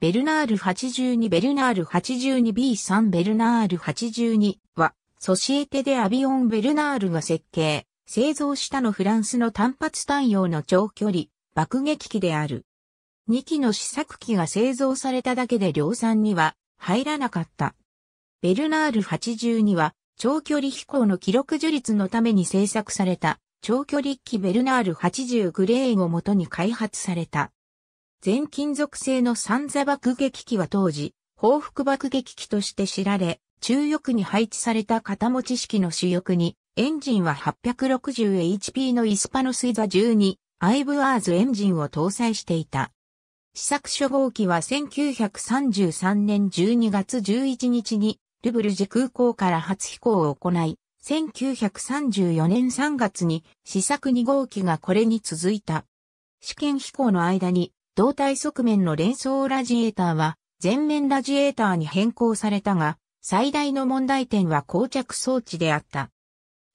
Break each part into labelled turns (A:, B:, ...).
A: ベルナール8 2ベルナール 82B3 ベルナール82は、ソシエテ・でアビオン・ベルナールが設計、製造したのフランスの単発単用の長距離、爆撃機である。2機の試作機が製造されただけで量産には入らなかった。ベルナール82は、長距離飛行の記録樹立のために製作された、長距離機ベルナール80グレーンをもとに開発された。全金属製の三座爆撃機は当時、報復爆撃機として知られ、中翼に配置された片持ち式の主翼に、エンジンは 860HP のイスパノスイザ12、アイブアーズエンジンを搭載していた。試作初号機は1933年12月11日に、ルブルジ空港から初飛行を行い、1934年3月に試作2号機がこれに続いた。試験飛行の間に胴体側面の連想ラジエーターは前面ラジエーターに変更されたが、最大の問題点は膠着装置であった。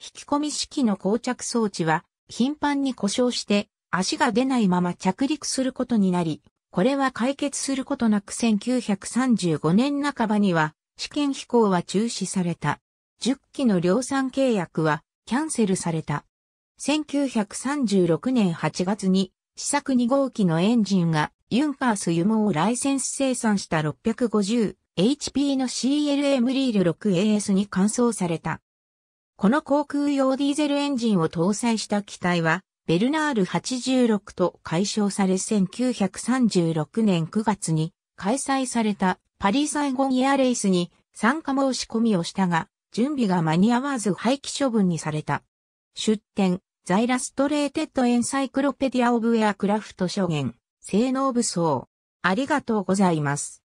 A: 引き込み式の膠着装置は頻繁に故障して足が出ないまま着陸することになり、これは解決することなく1935年半ばには試験飛行は中止された。10機の量産契約はキャンセルされた。1936年8月に試作2号機のエンジンがユンカースユモをライセンス生産した 650HP の CLM リール 6AS に換装された。この航空用ディーゼルエンジンを搭載した機体は、ベルナール86と解消され1936年9月に開催されたパリサイゴンエアレースに参加申し込みをしたが、準備が間に合わず廃棄処分にされた。出展、ザイラストレーテッドエンサイクロペディアオブエアクラフト諸言、性能武装。ありがとうございます。